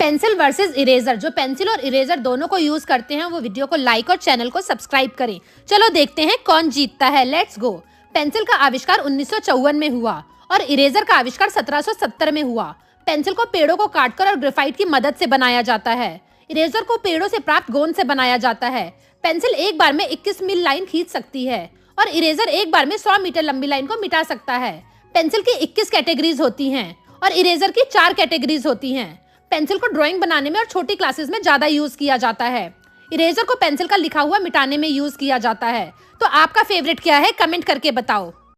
pencil versus eraser जो pencil और eraser दोनों को यूज करते हैं वो वीडियो को लाइक और चैनल को सब्सक्राइब करें चलो देखते हैं कौन जीतता है लेट्स गो पेंसिल का आविष्कार उन्नीस में हुआ और इरेजर का आविष्कार 1770 में हुआ पेंसिल को पेड़ों को काटकर और ग्रेफाइट की मदद से बनाया जाता है इरेजर को पेड़ों से प्राप्त गोंद से बनाया जाता है पेंसिल एक बार में 21 मील लाइन खींच सकती है और इरेजर एक बार में 100 मीटर लंबी लाइन को मिटा सकता है पेंसिल की 21 कैटेगरीज होती हैं और इरेजर की चार कैटेगरीज होती हैं पेंसिल को ड्राइंग बनाने में और छोटी क्लासेस में ज्यादा यूज किया जाता है इरेजर को पेंसिल का लिखा हुआ मिटाने में यूज किया जाता है तो आपका फेवरेट क्या है कमेंट करके बताओ